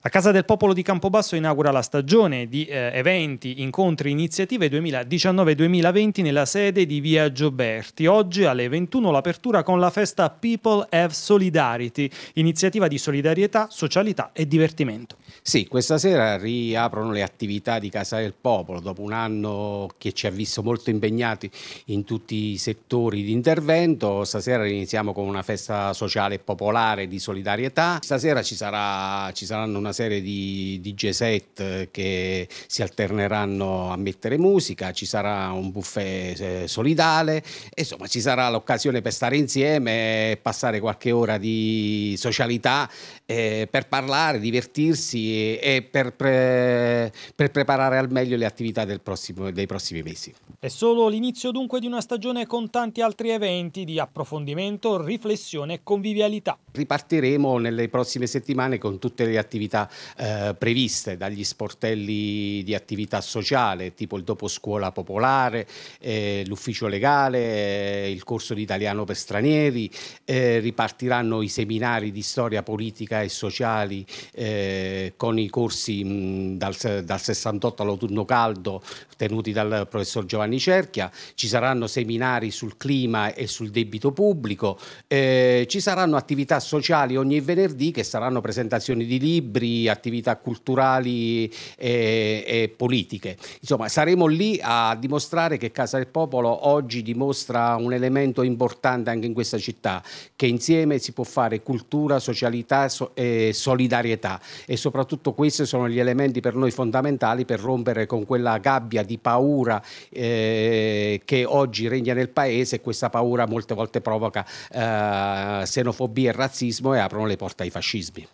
La Casa del Popolo di Campobasso inaugura la stagione di eh, eventi, incontri, iniziative 2019-2020 nella sede di Via Gioberti. Oggi alle 21 l'apertura con la festa People Have Solidarity, iniziativa di solidarietà, socialità e divertimento. Sì, questa sera riaprono le attività di Casa del Popolo dopo un anno che ci ha visto molto impegnati in tutti i settori di intervento. Stasera iniziamo con una festa sociale e popolare di solidarietà. Stasera ci, sarà, ci saranno una una serie di DJ set che si alterneranno a mettere musica, ci sarà un buffet eh, solidale, insomma ci sarà l'occasione per stare insieme, passare qualche ora di socialità eh, per parlare, divertirsi e, per, pre- per, preparare al meglio le attività del prossimo, dei prossimi mesi. È solo l'inizio dunque di una stagione con tanti altri eventi di approfondimento, riflessione e convivialità. Ripartiremo nelle prossime settimane con tutte le attività eh, previste, dagli sportelli di attività sociale, tipo il dopo scuola popolare, eh, l'ufficio legale, eh, il corso di italiano per stranieri, eh, ripartiranno i seminari di storia politica e sociali eh, con i corsi mh, dal, dal 68 all'autunno caldo tenuti dal professor Giovanni Giovanni Cerchia, ci saranno seminari sul clima e sul debito pubblico, eh, ci saranno attività sociali ogni venerdì che saranno presentazioni di libri, attività culturali e, eh, e politiche. Insomma, saremo lì a dimostrare che Casa del Popolo oggi dimostra un elemento importante anche in questa città, che insieme si può fare cultura, socialità so e solidarietà e soprattutto questi sono gli elementi per noi fondamentali per rompere con quella gabbia di paura eh, eh, che oggi regna nel paese e questa paura molte volte provoca eh, xenofobia e razzismo e aprono le porte ai fascismi.